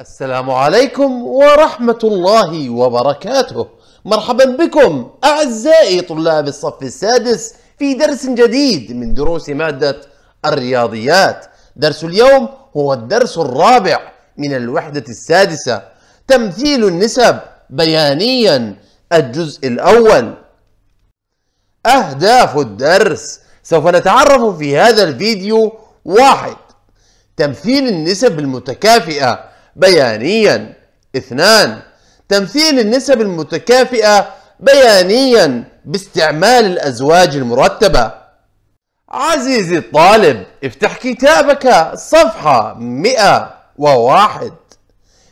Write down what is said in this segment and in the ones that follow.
السلام عليكم ورحمة الله وبركاته مرحبا بكم أعزائي طلاب الصف السادس في درس جديد من دروس مادة الرياضيات درس اليوم هو الدرس الرابع من الوحدة السادسة تمثيل النسب بيانيا الجزء الأول أهداف الدرس سوف نتعرف في هذا الفيديو واحد تمثيل النسب المتكافئة بيانيا اثنان تمثيل النسب المتكافئة بيانيا باستعمال الأزواج المرتبة عزيزي الطالب افتح كتابك صفحة 101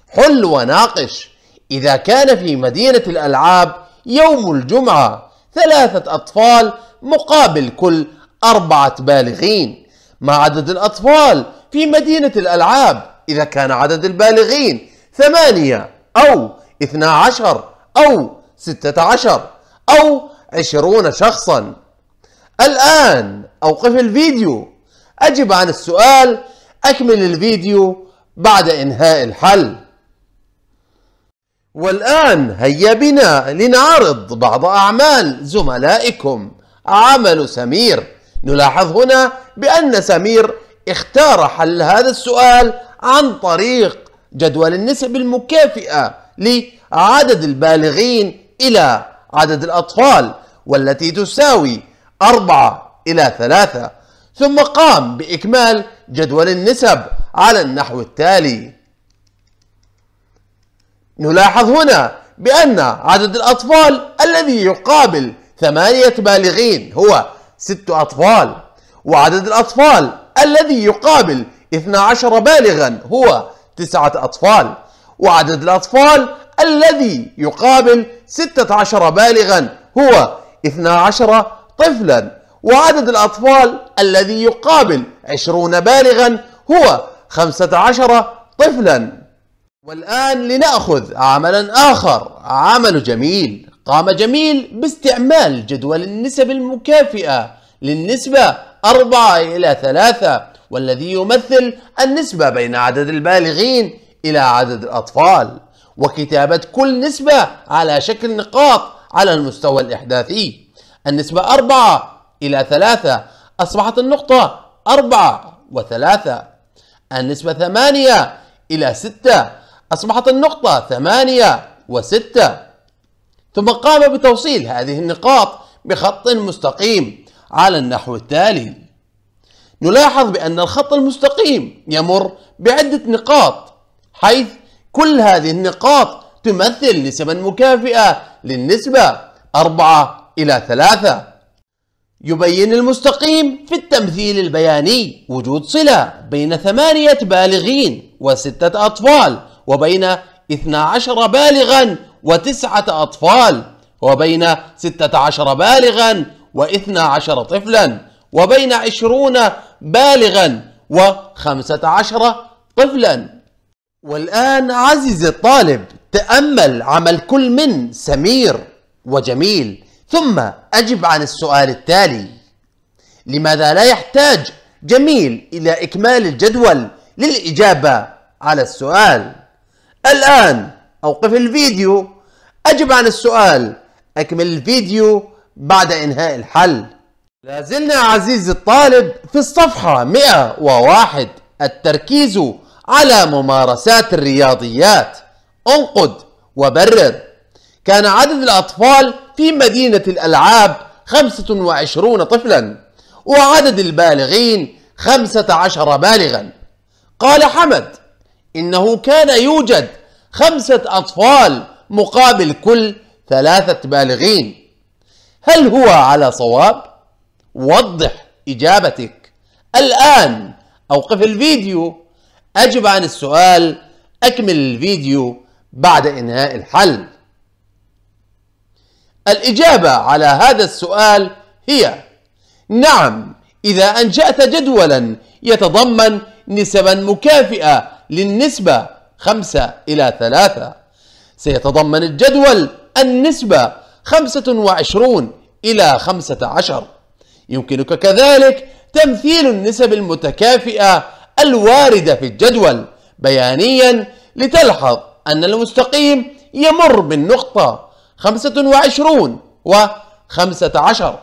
حل وناقش إذا كان في مدينة الألعاب يوم الجمعة ثلاثة أطفال مقابل كل أربعة بالغين ما عدد الأطفال في مدينة الألعاب إذا كان عدد البالغين ثمانية أو اثنا عشر أو ستة عشر أو عشرون شخصا الآن أوقف الفيديو أجب عن السؤال أكمل الفيديو بعد إنهاء الحل والآن هيا بنا لنعرض بعض أعمال زملائكم عمل سمير نلاحظ هنا بأن سمير اختار حل هذا السؤال عن طريق جدول النسب المكافئة لعدد البالغين إلى عدد الأطفال والتي تساوي 4 إلى 3 ثم قام بإكمال جدول النسب على النحو التالي نلاحظ هنا بأن عدد الأطفال الذي يقابل ثمانية بالغين هو ست أطفال وعدد الأطفال الذي يقابل 12 بالغا هو 9 أطفال وعدد الأطفال الذي يقابل 16 بالغا هو 12 طفلا وعدد الأطفال الذي يقابل 20 بالغا هو 15 طفلا والآن لنأخذ عملا آخر عمل جميل قام جميل باستعمال جدول النسب المكافئة للنسبة 4 إلى 3 والذي يمثل النسبة بين عدد البالغين إلى عدد الأطفال وكتابة كل نسبة على شكل نقاط على المستوى الإحداثي النسبة 4 إلى 3 أصبحت النقطة 4 و3 النسبة 8 إلى 6 أصبحت النقطة 8 و6 ثم قام بتوصيل هذه النقاط بخط مستقيم على النحو التالي نلاحظ بأن الخط المستقيم يمر بعدة نقاط حيث كل هذه النقاط تمثل نسبا مكافئة للنسبة 4 إلى 3 يبين المستقيم في التمثيل البياني وجود صلة بين ثمانية بالغين وستة أطفال وبين 12 بالغا وتسعة أطفال وبين 16 بالغا واثنا عشر طفلا وبين عشرون بالغا وخمسة عشر طفلا والآن عزيزي الطالب تأمل عمل كل من سمير وجميل ثم أجب عن السؤال التالي لماذا لا يحتاج جميل إلى إكمال الجدول للإجابة على السؤال الآن أوقف الفيديو أجب عن السؤال أكمل الفيديو بعد إنهاء الحل لازلنا عزيزي الطالب في الصفحة 101 التركيز على ممارسات الرياضيات انقد وبرر كان عدد الأطفال في مدينة الألعاب 25 طفلا وعدد البالغين 15 بالغا قال حمد إنه كان يوجد خمسة أطفال مقابل كل ثلاثة بالغين هل هو على صواب؟ وضح إجابتك الآن أوقف الفيديو أجب عن السؤال أكمل الفيديو بعد إنهاء الحل الإجابة على هذا السؤال هي نعم إذا أنشأت جدولا يتضمن نسبا مكافئة للنسبة 5 إلى 3 سيتضمن الجدول النسبة 25 إلى 15 يمكنك كذلك تمثيل النسب المتكافئة الواردة في الجدول بيانيا لتلحظ أن المستقيم يمر بالنقطة 25 و 15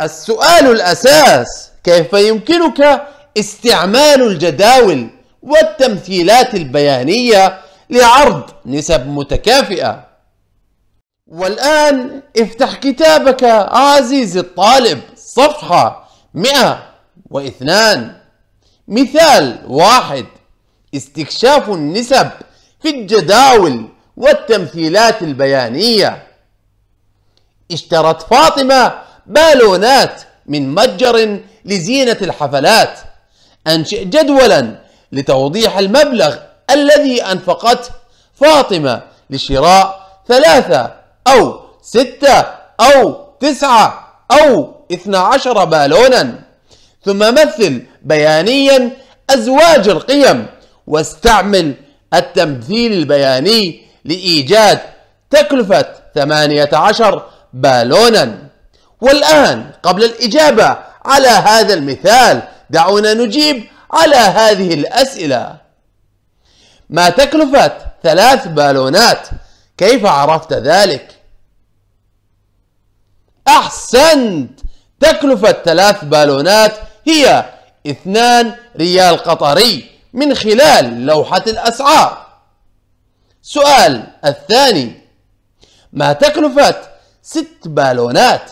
السؤال الأساس كيف يمكنك استعمال الجداول والتمثيلات البيانية لعرض نسب متكافئة والآن افتح كتابك عزيزي الطالب صفحة 102 مثال واحد استكشاف النسب في الجداول والتمثيلات البيانية اشترت فاطمة بالونات من متجر لزينة الحفلات أنشئ جدولا لتوضيح المبلغ الذي أنفقته فاطمة لشراء ثلاثة أو ستة أو تسعة أو اثنى عشر بالونا ثم مثل بيانيا أزواج القيم واستعمل التمثيل البياني لإيجاد تكلفة 18 بالونا والآن قبل الإجابة على هذا المثال دعونا نجيب على هذه الأسئلة ما تكلفة ثلاث بالونات؟ كيف عرفت ذلك؟ أحسنت تكلفة ثلاث بالونات هي 2 ريال قطري من خلال لوحة الأسعار سؤال الثاني ما تكلفة ست بالونات؟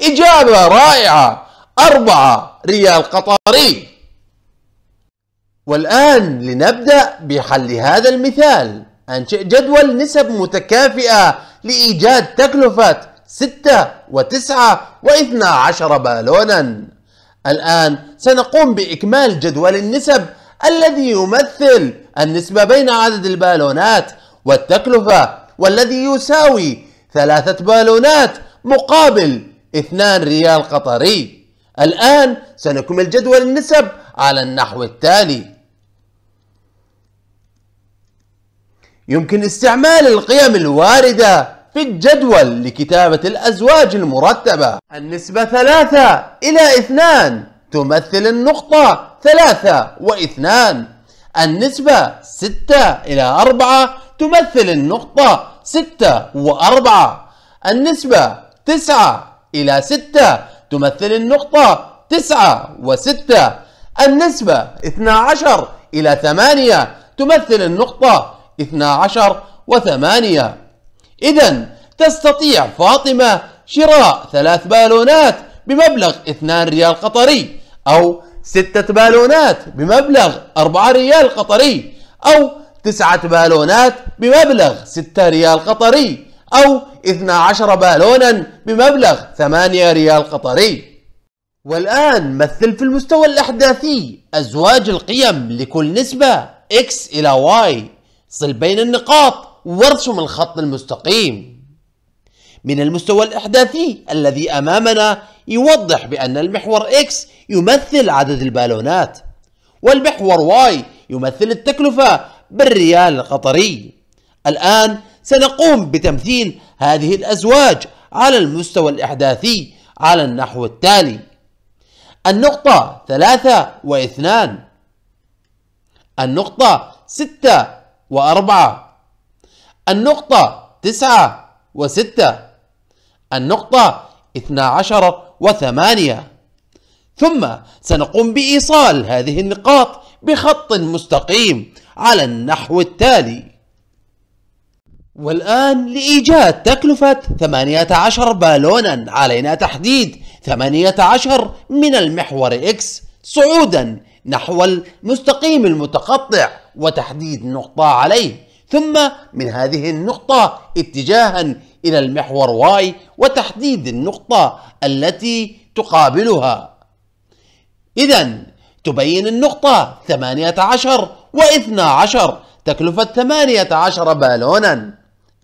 إجابة رائعة أربعة ريال قطري والآن لنبدأ بحل هذا المثال أنشئ جدول نسب متكافئة لإيجاد تكلفة ستة وتسعة واثنى عشر بالونا الآن سنقوم بإكمال جدول النسب الذي يمثل النسبة بين عدد البالونات والتكلفة والذي يساوي ثلاثة بالونات مقابل 2 ريال قطري الآن سنكمل جدول النسب على النحو التالي يمكن استعمال القيم الواردة في الجدول لكتابة الأزواج المرتبة النسبة ثلاثة إلى اثنان تمثل النقطة ثلاثة واثنان النسبة ستة إلى أربعة تمثل النقطة ستة وأربعة النسبة تسعة إلى ستة تمثل النقطة تسعة وستة النسبة 12 عشر إلى ثمانية تمثل النقطة 12 عشر وثمانية إذا تستطيع فاطمة شراء ثلاث بالونات بمبلغ 2 ريال قطري أو ستة بالونات بمبلغ 4 ريال قطري أو تسعة بالونات بمبلغ 6 ريال قطري أو 12 بالونا بمبلغ 8 ريال قطري والآن مثل في المستوى الأحداثي أزواج القيم لكل نسبة X إلى Y صل بين النقاط وارسم الخط المستقيم من المستوى الإحداثي الذي أمامنا يوضح بأن المحور X يمثل عدد البالونات والمحور Y يمثل التكلفة بالريال القطري الآن سنقوم بتمثيل هذه الأزواج على المستوى الإحداثي على النحو التالي النقطة و واثنان النقطة 6 و 4 النقطة تسعة وستة النقطة اثنا عشر وثمانية ثم سنقوم بإيصال هذه النقاط بخط مستقيم على النحو التالي والآن لإيجاد تكلفة 18 بالونا علينا تحديد 18 من المحور X صعودا نحو المستقيم المتقطع وتحديد نقطة عليه ثم من هذه النقطة اتجاها إلى المحور Y وتحديد النقطة التي تقابلها إذا تبين النقطة 18 و12 تكلفة 18 بالونا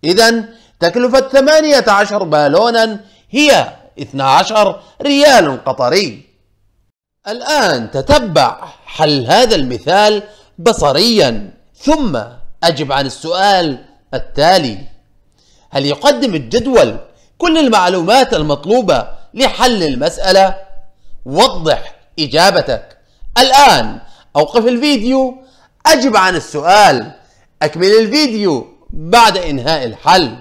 إذا تكلفة 18 بالونا هي 12 ريال قطري الآن تتبع حل هذا المثال بصريا ثم أجب عن السؤال التالي هل يقدم الجدول كل المعلومات المطلوبة لحل المسألة؟ وضح إجابتك الآن أوقف الفيديو أجب عن السؤال أكمل الفيديو بعد إنهاء الحل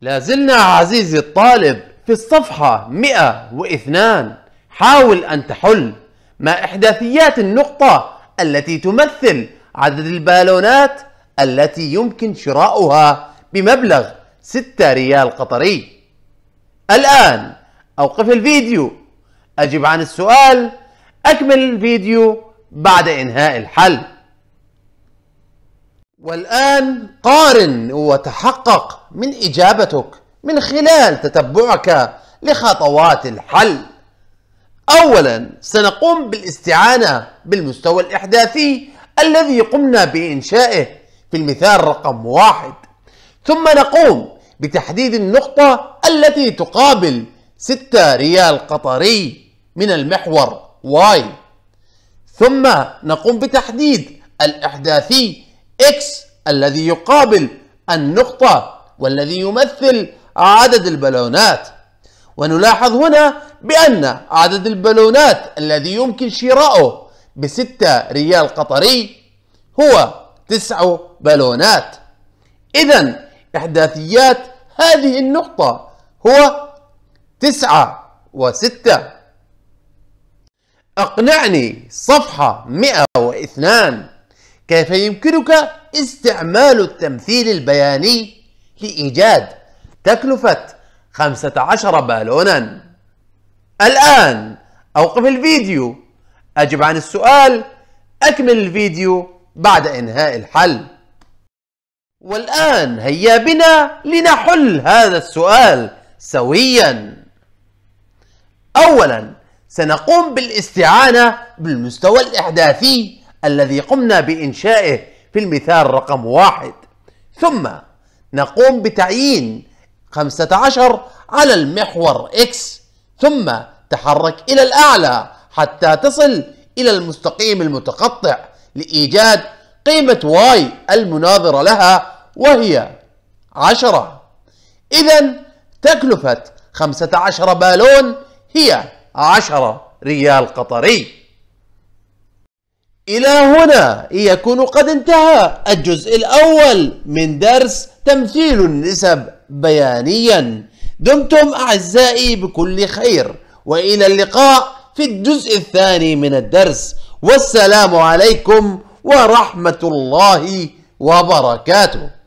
لازلنا عزيزي الطالب في الصفحة 102 حاول أن تحل ما إحداثيات النقطة التي تمثل عدد البالونات التي يمكن شراؤها بمبلغ 6 ريال قطري الآن أوقف الفيديو أجب عن السؤال أكمل الفيديو بعد إنهاء الحل والآن قارن وتحقق من إجابتك من خلال تتبعك لخطوات الحل أولا سنقوم بالاستعانة بالمستوى الإحداثي الذي قمنا بإنشائه في المثال رقم واحد ثم نقوم بتحديد النقطة التي تقابل 6 ريال قطري من المحور Y ثم نقوم بتحديد الإحداثي X الذي يقابل النقطة والذي يمثل عدد البالونات ونلاحظ هنا بأن عدد البالونات الذي يمكن شراؤه بستة ريال قطري هو تسع بالونات إذا إحداثيات هذه النقطة هو تسعة وستة أقنعني صفحة 102 كيف يمكنك استعمال التمثيل البياني لإيجاد تكلفة خمسة عشر بالونا الآن أوقف الفيديو أجب عن السؤال أكمل الفيديو بعد إنهاء الحل والآن هيا بنا لنحل هذا السؤال سويا أولا سنقوم بالاستعانة بالمستوى الإحداثي الذي قمنا بإنشائه في المثال رقم واحد ثم نقوم بتعيين 15 على المحور X ثم تحرك إلى الأعلى حتى تصل إلى المستقيم المتقطع لإيجاد قيمة Y المناظرة لها وهي 10 إذا تكلفة 15 بالون هي 10 ريال قطري إلى هنا يكون قد انتهى الجزء الأول من درس تمثيل النسب بيانيا دمتم أعزائي بكل خير وإلى اللقاء في الجزء الثاني من الدرس والسلام عليكم ورحمة الله وبركاته